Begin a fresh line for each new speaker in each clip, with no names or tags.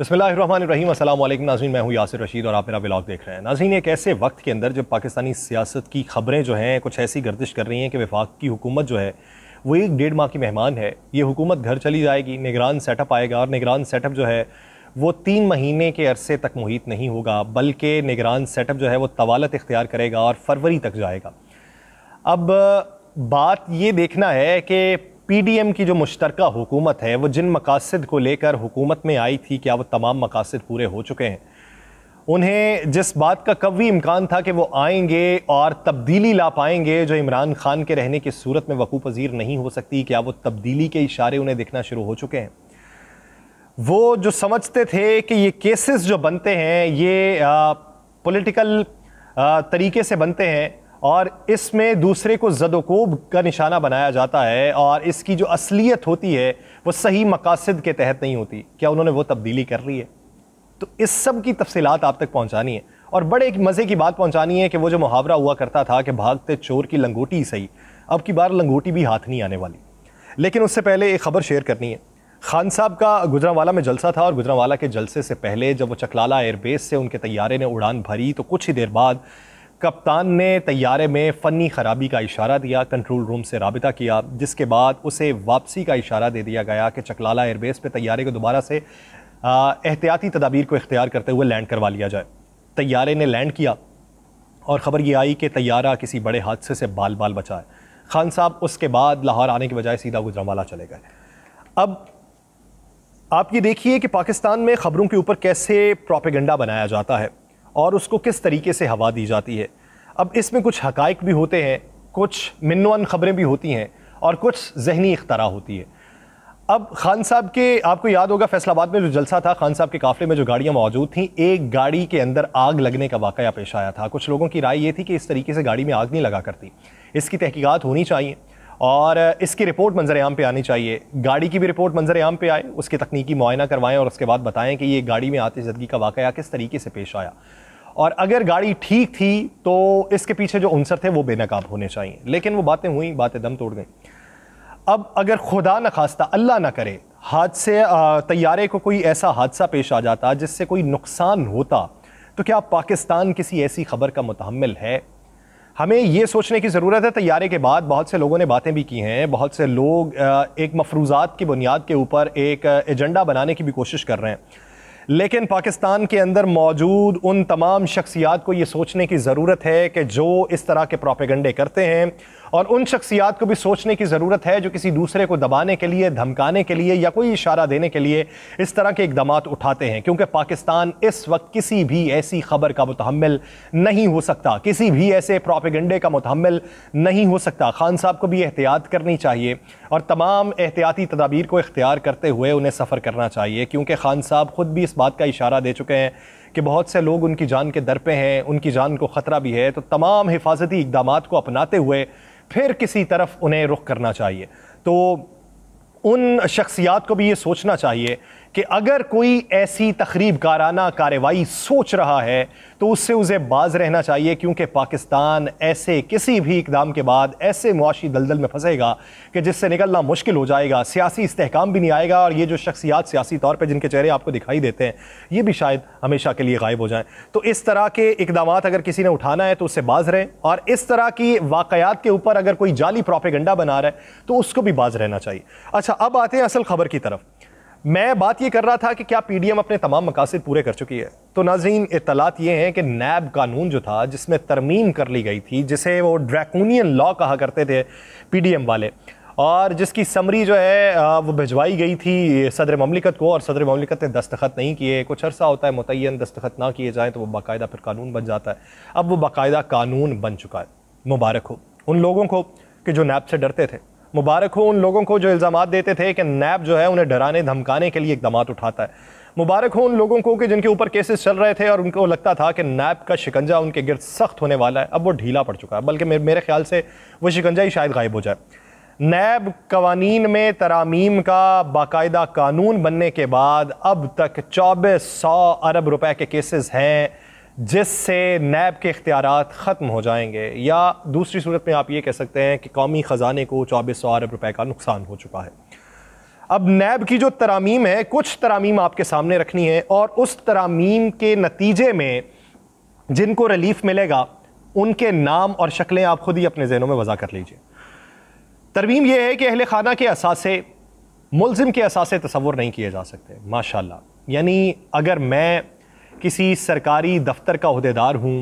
बसमिल अल्लाम नाजीन मैं हूँ यासिर रशीद और आप मेरा ब्लॉग देख रहे हैं नाजीन एक ऐसे वक्त के अंदर जब पाकिस्तानी सियासत की खबरें जो हैं कुछ ऐसी गर्दिश कर रही हैं कि विफाक की हुकूमत जो है वो एक डेढ़ माह की मेहमान है ये हुकूमत घर चली जाएगी निगरान सेटअप आएगा और निगरान सेटअप जो है वो तीन महीने के अरसे तक मुहित नहीं होगा बल्कि निगरान सेटअप जो है वो तवालत इख्तियार करेगा और फरवरी तक जाएगा अब बात ये देखना है कि पीडीएम की जो मुश्तर हुकूमत है वो जिन मकासद को लेकर हुकूमत में आई थी क्या वो तमाम मकासद पूरे हो चुके हैं उन्हें जिस बात का कवी इम्कान था कि वो आएंगे और तब्दीली ला पाएंगे जो इमरान खान के रहने की सूरत में वकू पजीर नहीं हो सकती क्या वो तब्दीली के इशारे उन्हें दिखना शुरू हो चुके हैं वो जो समझते थे कि ये केसेस जो बनते हैं ये पॉलिटिकल तरीके से बनते हैं और इसमें दूसरे को जदोकोब का निशाना बनाया जाता है और इसकी जो असलियत होती है वो सही मकासद के तहत नहीं होती क्या उन्होंने वो तब्दीली कर ली है तो इस सब की तफसीत आप तक पहुंचानी है और बड़े एक मज़े की बात पहुंचानी है कि वो जो मुहावरा हुआ करता था कि भागते चोर की लंगोटी ही सही अब की बार लंगोटी भी हाथ नहीं आने वाली लेकिन उससे पहले एक खबर शेयर करनी है खान साहब का गुजरावाला में जलसा था और गुजरावाला के जलसे से पहले जब वो चकलाला एयरबेस से उनके तैयारे ने उड़ान भरी तो कुछ ही देर बाद कप्तान ने तैयारे में फ़नी ख़राबी का इशारा दिया कंट्रोल रूम से रबता किया जिसके बाद उसे वापसी का इशारा दे दिया गया कि चकलाला एयरबेस पर तैयारे को दोबारा से एहतियाती तदाबीर को इख्तियार करते हुए लैंड करवा लिया जाए तैयारे ने लैंड किया और ख़बर ये आई कि तैयारा किसी बड़े हादसे से बाल बाल बचा है खान साहब उसके बाद लाहौर आने के बजाय सीधा गुजरावाला चले गए अब आप ये देखिए कि पाकिस्तान में ख़बरों के ऊपर कैसे प्रोपेगेंडा बनाया जाता है और उसको किस तरीके से हवा दी जाती है अब इसमें कुछ हकाइक भी होते हैं कुछ मिनवन ख़बरें भी होती हैं और कुछ जहनी इख्तरा होती है अब खान साहब के आपको याद होगा फैसलाबाद में जो जलसा था खान साहब के काफ़िले में जो गाड़ियां मौजूद थीं एक गाड़ी के अंदर आग लगने का वाक़ पेश आया था कुछ लोगों की राय ये थी कि इस तरीके से गाड़ी में आग नहीं लगा करती इसकी तहकीकात होनी चाहिए और इसकी रिपोर्ट मंजर आम पर आनी चाहिए गाड़ी की भी रिपोर्ट मंजर आम पे आए उसके तकनीकी मुआयना करवाएँ और उसके बाद बताएं कि ये गाड़ी में आतजदगी का वाक़ किस तरीके से पेश आया और अगर गाड़ी ठीक थी तो इसके पीछे जो उनसर थे वो बेनकाब होने चाहिए लेकिन वो बातें हुई बातें दम तोड़ गई अब अगर खुदा न खास्ता अल्लाह ना करे हादसे तैयारे को कोई ऐसा हादसा पेश आ जाता जिससे कोई नुकसान होता तो क्या पाकिस्तान किसी ऐसी खबर का मुतहमल है हमें ये सोचने की ज़रूरत है तैयारे के बाद बहुत से लोगों ने बातें भी की हैं बहुत से लोग एक मफरूज़ात की बुनियाद के ऊपर एक एजेंडा बनाने की भी कोशिश कर रहे हैं लेकिन पाकिस्तान के अंदर मौजूद उन तमाम शख्सियात को ये सोचने की ज़रूरत है कि जो इस तरह के प्रोपेगंडे करते हैं और उन शख्सियात को भी सोचने की ज़रूरत है जो किसी दूसरे को दबाने के लिए धमकाने के लिए या कोई इशारा देने के लिए इस तरह के इकदाम उठाते हैं क्योंकि पाकिस्तान इस वक्त किसी भी ऐसी खबर का मुतहमल नहीं हो सकता किसी भी ऐसे प्रॉपिगंडे का मुतहमल नहीं हो सकता खान साहब को भी एहतियात करनी चाहिए और तमाम एहतियाती तदाबीर को इख्तियार करते हुए उन्हें सफ़र करना चाहिए क्योंकि खान साहब ख़ुद भी इस बात का इशारा दे चुके हैं कि बहुत से लोग उनकी जान के दर पे हैं उनकी जान को ख़तरा भी है तो तमाम हिफाजती इकदाम को अपनाते हुए फिर किसी तरफ उन्हें रुख करना चाहिए तो उन शख्सियात को भी ये सोचना चाहिए कि अगर कोई ऐसी तकरीब काराना कार्रवाई सोच रहा है तो उससे उसे बाज रहना चाहिए क्योंकि पाकिस्तान ऐसे किसी भी इकदाम के बाद ऐसे मुआशी दलदल में फंसेगा कि जिससे निकलना मुश्किल हो जाएगा सियासी इस्तेकाम भी नहीं आएगा और ये जो शख्सियात सियासी तौर पर जिनके चेहरे आपको दिखाई देते हैं ये भी शायद हमेशा के लिए गायब हो जाएँ तो इस तरह के इकदाम अगर किसी ने उठाना है तो उससे बाज रहें और इस तरह की वाकयात के ऊपर अगर कोई जाली प्रॉपेगंडा बना रहा है तो उसको भी बाज रहना चाहिए अच्छा अब आते हैं असल खबर की तरफ मैं बात ये कर रहा था कि क्या पीडीएम अपने तमाम मकासद पूरे कर चुकी है तो नाजीन इतलात ये हैं कि नैब कानून जो था जिसमें तरमीम कर ली गई थी जिसे वो ड्रैकूनियन लॉ कहा करते थे पीडीएम वाले और जिसकी समरी जो है वो भिजवाई गई थी सदर ममलिकत को और सदर ममलिकत ने दस्तखत नहीं किए कुछ अर्सा होता है मुतन दस्तखत ना किए जाएँ तो वो बाकायदा फिर कानून बन जाता है अब वो बाकायदा कानून बन चुका है मुबारक हो उन लोगों को कि जो नैब से डरते थे मुबारक हो उन लोगों को जो इल्ज़ाम देते थे कि नैब जो है उन्हें डराने धमकाने के लिए इकदाम उठाता है मुबारक हो उन लोगों को कि जिनके ऊपर केसेस चल रहे थे और उनको लगता था कि नैब का शिकंजा उनके गिरद सख्त होने वाला है अब वो ढीला पड़ चुका है बल्कि मेरे ख्याल से वो शिकंजा ही शायद गायब हो जाए नैब कवानीन में तरामीम का बाकायदा कानून बनने के बाद अब तक चौबीस सौ अरब रुपए के केसेस हैं जिससे नैब के इख्तियार ख़त्म हो जाएंगे या दूसरी सूरत में आप ये कह सकते हैं कि कौमी ख़जाने को चौबीस सौ अरब रुपये का नुकसान हो चुका है अब नैब की जो तरामीम है कुछ तरामीम आपके सामने रखनी है और उस तरामीम के नतीजे में जिनको रिलीफ मिलेगा उनके नाम और शक्लें आप खुद ही अपने जहनों में वज़ा कर लीजिए तरमीम यह है कि अहल खाना के असासे मुलम के असासे तस्वुर नहीं किए जा सकते माशा यानी अगर मैं किसी सरकारी दफ्तर का अहदेदार हूँ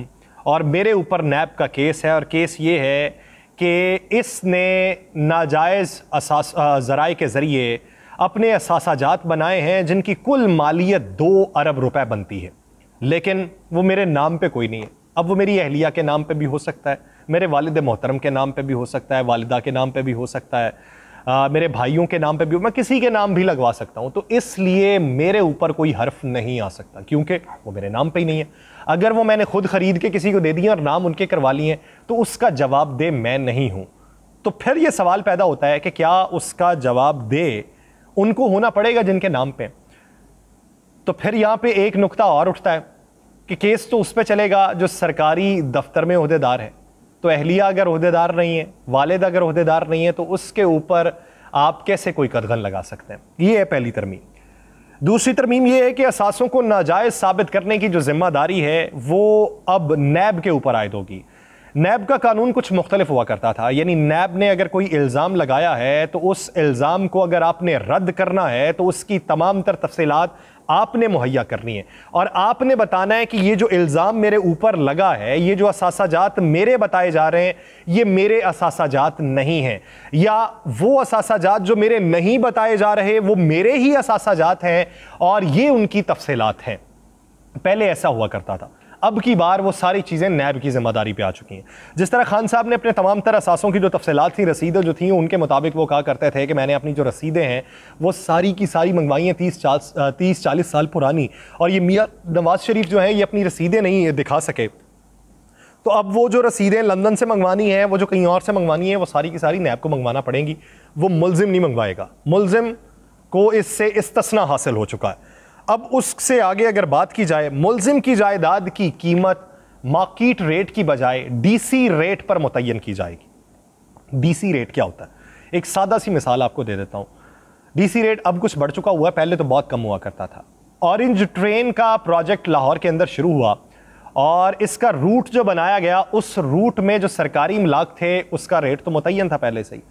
और मेरे ऊपर नैब का केस है और केस ये है कि इसने नाजायज़ ज़रा के ज़रिए अपने असासाजात बनाए हैं जिनकी कुल मालियत दो अरब रुपए बनती है लेकिन वो मेरे नाम पे कोई नहीं है अब वो मेरी अहलिया के नाम पे भी हो सकता है मेरे वालद मोहतरम के नाम पे भी हो सकता है वालदा के नाम पे भी हो सकता है आ, मेरे भाइयों के नाम पे भी मैं किसी के नाम भी लगवा सकता हूँ तो इसलिए मेरे ऊपर कोई हर्फ नहीं आ सकता क्योंकि वो मेरे नाम पे ही नहीं है अगर वो मैंने खुद ख़रीद के किसी को दे दिए और नाम उनके करवा लिए तो उसका जवाब दे मैं नहीं हूँ तो फिर ये सवाल पैदा होता है कि क्या उसका जवाब दे उनको होना पड़ेगा जिनके नाम पर तो फिर यहाँ पर एक नुकता और उठता है कि केस तो उस पर चलेगा जो सरकारी दफ्तर में अहदेदार है तो अहलिया अगर अहदेदार नहीं है वालद अगर अहदेदार नहीं है तो उसके ऊपर आप कैसे कोई कदगन लगा सकते हैं ये है पहली तरमीम दूसरी तरमीम यह है कि असासों को नाजायज़ साबित करने की जो जिम्मेदारी है वो अब नैब के ऊपर आयद होगी नैब का कानून कुछ मुख्तलिफ हुआ करता था यानी नैब ने अगर कोई इल्ज़ाम लगाया है तो उस इल्ज़ाम को अगर आपने रद्द करना है तो उसकी तमाम तर तफसीत आपने मुहैया करनी है और आपने बताना है कि ये जो इल्ज़ाम मेरे ऊपर लगा है ये जो असासाजात मेरे बताए जा रहे हैं ये मेरे असासाजात नहीं हैं या वो असासाजात जो मेरे नहीं बताए जा रहे वो मेरे ही असासाजात हैं और ये उनकी तफसीत हैं पहले ऐसा हुआ करता था अब की बार वो सारी चीज़ें नैब की जिम्मेदारी पे आ चुकी हैं जिस तरह खान साहब ने अपने तमाम तरह असासों की जो तफसलत थी रसीदें जो थी उनके मुताबिक वो कहा करते थे कि मैंने अपनी जो रसीदें हैं वो सारी की सारी मंगवाई हैं तीस चालीस तीस चालीस साल पुरानी और ये मियाँ नवाज शरीफ जो है ये अपनी रसीदें नहीं दिखा सके तो अब वो जो रसीदें लंदन से मंगवानी हैं वो जो कहीं और से मंगवानी है वो सारी की सारी नैब को मंगवाना पड़ेगी वो मुलजिम नहीं मंगवाएगा मुलजिम को इससे इस्तना हासिल हो चुका है अब उससे आगे अगर बात की जाए मुलजिम की जायदाद की कीमत मार्किट रेट की बजाय डीसी रेट पर मुतन की जाएगी डीसी रेट क्या होता है एक सादा सी मिसाल आपको दे देता हूँ डीसी रेट अब कुछ बढ़ चुका हुआ है पहले तो बहुत कम हुआ करता था ऑरेंज ट्रेन का प्रोजेक्ट लाहौर के अंदर शुरू हुआ और इसका रूट जो बनाया गया उस रूट में जो सरकारी इमलाक थे उसका रेट तो मुतन था पहले से ही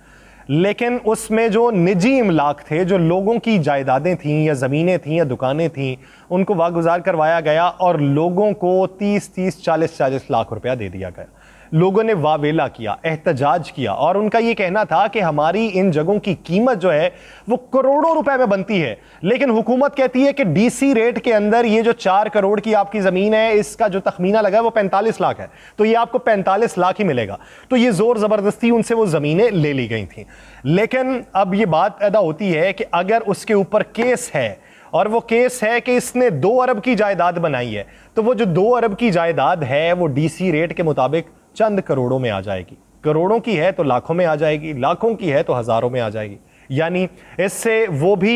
लेकिन उसमें जो निजी इमलाक थे जो लोगों की जायदादें थीं या ज़मीनें थीं या दुकानें थीं उनको वागुजार करवाया गया और लोगों को 30 30 40 40 लाख रुपया दे दिया गया लोगों ने वावेला किया एहतजाज किया और उनका ये कहना था कि हमारी इन जगहों की कीमत जो है वो करोड़ों रुपए में बनती है लेकिन हुकूमत कहती है कि डीसी रेट के अंदर ये जो चार करोड़ की आपकी ज़मीन है इसका जो तखमीना लगा है वो पैंतालीस लाख है तो ये आपको पैंतालीस लाख ही मिलेगा तो ये ज़ोर ज़बरदस्ती उनसे वो ज़मीनें ले ली गई थी लेकिन अब ये बात पैदा होती है कि अगर उसके ऊपर केस है और वो केस है कि इसने दो अरब की जायदाद बनाई है तो वो जो दो अरब की जायदाद है वो डीसी रेट के मुताबिक चंद करोड़ों में आ जाएगी करोड़ों की है तो लाखों में आ जाएगी लाखों की है तो हज़ारों में आ जाएगी यानी इससे वो भी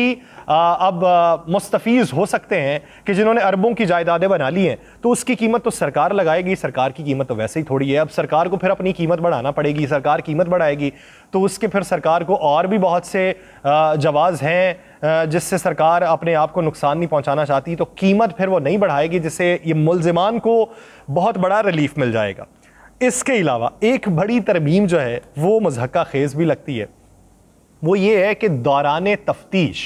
आ, अब मुस्तफीज़ हो सकते हैं कि जिन्होंने अरबों की जायदादें बना ली हैं तो उसकी कीमत तो सरकार लगाएगी सरकार की कीमत तो वैसे ही थोड़ी है अब सरकार को फिर अपनी कीमत बढ़ाना पड़ेगी सरकार कीमत बढ़ाएगी तो उसके फिर सरकार को और भी बहुत से जवाज़ हैं जिससे सरकार अपने आप को नुकसान नहीं पहुँचाना चाहती तो कीमत फिर वो नहीं बढ़ाएगी जिससे ये मुलजमान को बहुत बड़ा रिलीफ मिल जाएगा इसके अलावा एक बड़ी तरमीम जो है वो मजहका खेज भी लगती है वो ये है कि दौरान तफ्तीश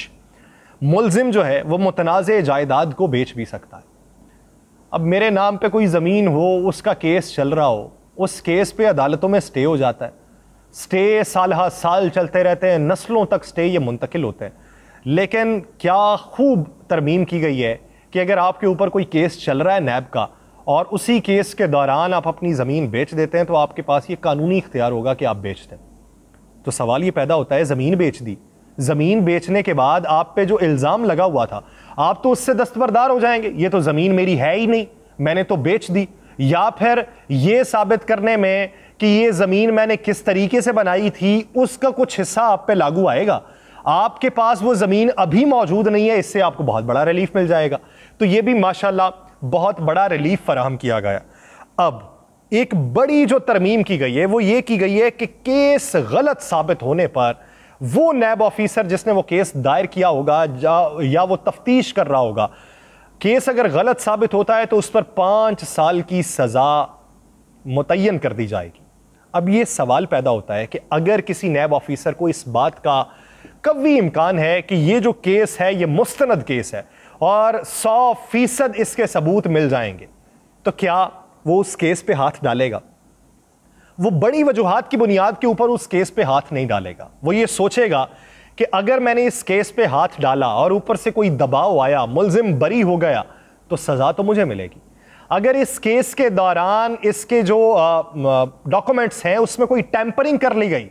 मुलजिम जो है वह मुतनाज़ जायदाद को बेच भी सकता है अब मेरे नाम पर कोई ज़मीन हो उसका केस चल रहा हो उस केस पे अदालतों में स्टे हो जाता है स्टे साल हा साल चलते रहते हैं नस्लों तक स्टे ये मुंतकिल होते हैं लेकिन क्या खूब तरमीम की गई है कि अगर आपके ऊपर कोई केस चल रहा है नैब का और उसी केस के दौरान आप अपनी ज़मीन बेच देते हैं तो आपके पास ये कानूनी इख्तियार होगा कि आप बेच दें तो सवाल ये पैदा होता है ज़मीन बेच दी ज़मीन बेचने के बाद आप पे जो इल्ज़ाम लगा हुआ था आप तो उससे दस्तबरदार हो जाएंगे ये तो ज़मीन मेरी है ही नहीं मैंने तो बेच दी या फिर ये साबित करने में कि ये ज़मीन मैंने किस तरीके से बनाई थी उसका कुछ हिस्सा आप पे लागू आएगा आपके पास वो ज़मीन अभी मौजूद नहीं है इससे आपको बहुत बड़ा रिलीफ मिल जाएगा तो ये भी माशाल्लाह बहुत बड़ा रिलीफ फराहम किया गया अब एक बड़ी जो तरमीम की गई है वो ये की गई है कि केस गलत साबित होने पर वो नैब ऑफिसर जिसने वो केस दायर किया होगा या वो तफ्तीश कर रहा होगा केस अगर गलत साबित होता है तो उस पर पाँच साल की सज़ा मुतन कर दी जाएगी अब ये सवाल पैदा होता है कि अगर किसी नैब ऑफिसर को इस बात का कवी इम्कान है कि ये जो केस है ये मुस्तंद केस है और सौ फीसद इसके सबूत मिल जाएंगे तो क्या वो उस केस पे हाथ डालेगा वो बड़ी वजूहत की बुनियाद के ऊपर उस केस पे हाथ नहीं डालेगा वो ये सोचेगा कि अगर मैंने इस केस पे हाथ डाला और ऊपर से कोई दबाव आया मुलजिम बरी हो गया तो सज़ा तो मुझे मिलेगी अगर इस केस के दौरान इसके जो डॉक्यूमेंट्स हैं उसमें कोई टैंपरिंग कर ली गई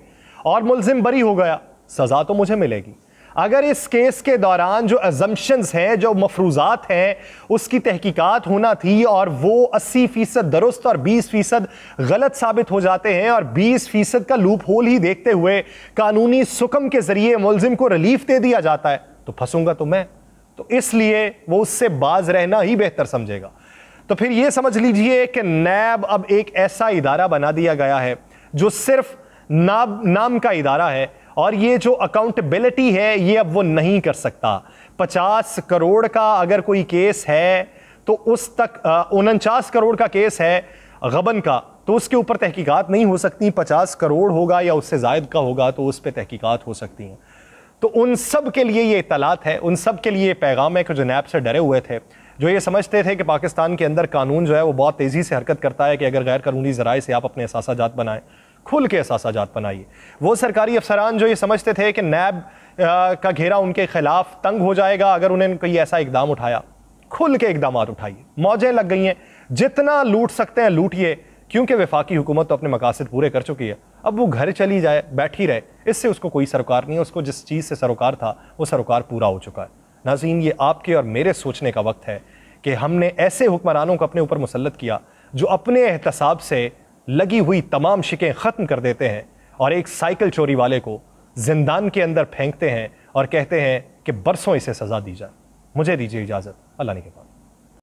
और मुलजिम बरी हो गया सज़ा तो मुझे मिलेगी अगर इस केस के दौरान जो एजम्पन्स हैं जो मफरूजात हैं उसकी तहकीकात होना थी और वो 80 फीसद दुरुस्त और 20 फीसद गलत साबित हो जाते हैं और 20 फीसद का लूप होल ही देखते हुए कानूनी सुकम के ज़रिए मुलजिम को रिलीफ दे दिया जाता है तो फंसूंगा तो मैं तो इसलिए वो उससे बाज रहना ही बेहतर समझेगा तो फिर ये समझ लीजिए कि नैब अब एक ऐसा इदारा बना दिया गया है जो सिर्फ नाब नाम का इदारा है और ये जो अकाउंटेबिलिटी है ये अब वो नहीं कर सकता पचास करोड़ का अगर कोई केस है तो उस तक उनचास करोड़ का केस है गबन का तो उसके ऊपर तहकीकात नहीं हो सकती पचास करोड़ होगा या उससे जायद का होगा तो उस पर तहकीकात हो सकती हैं तो उन सब के लिए ये इतलात है उन सब के लिए पैगाम है कि जो नैब से डरे हुए थे जो ये समझते थे कि पाकिस्तान के अंदर कानून जो है वो बहुत तेज़ी से हरकत करता है कि अगर गैर कानूनी ज़राए से आप अपने असासाजात बनाएं खुल के एहसासाजात बनाइए वो सरकारी अफसरान जो ये समझते थे कि नैब का घेरा उनके खिलाफ तंग हो जाएगा अगर उन्हें कोई ऐसा इकदाम उठाया खुल के इकदाम उठाइए मौजें लग गई हैं जितना लूट सकते हैं लूटिए क्योंकि वफाकी हुकूमत तो अपने मकासद पूरे कर चुकी है अब वो घर चली जाए बैठी रहे इससे उसको कोई सरोकार नहीं है उसको जिस चीज़ से सरोकार था वो सरोकार पूरा हो चुका है नाजीन ये आपके और मेरे सोचने का वक्त है कि हमने ऐसे हुक्मरानों को अपने ऊपर मुसलत किया जो अपने एहतसाब से लगी हुई तमाम शिकें ख़त्म कर देते हैं और एक साइकिल चोरी वाले को जिंदान के अंदर फेंकते हैं और कहते हैं कि बरसों इसे सज़ा दी जाए मुझे दीजिए इजाज़त अल्लाह ने के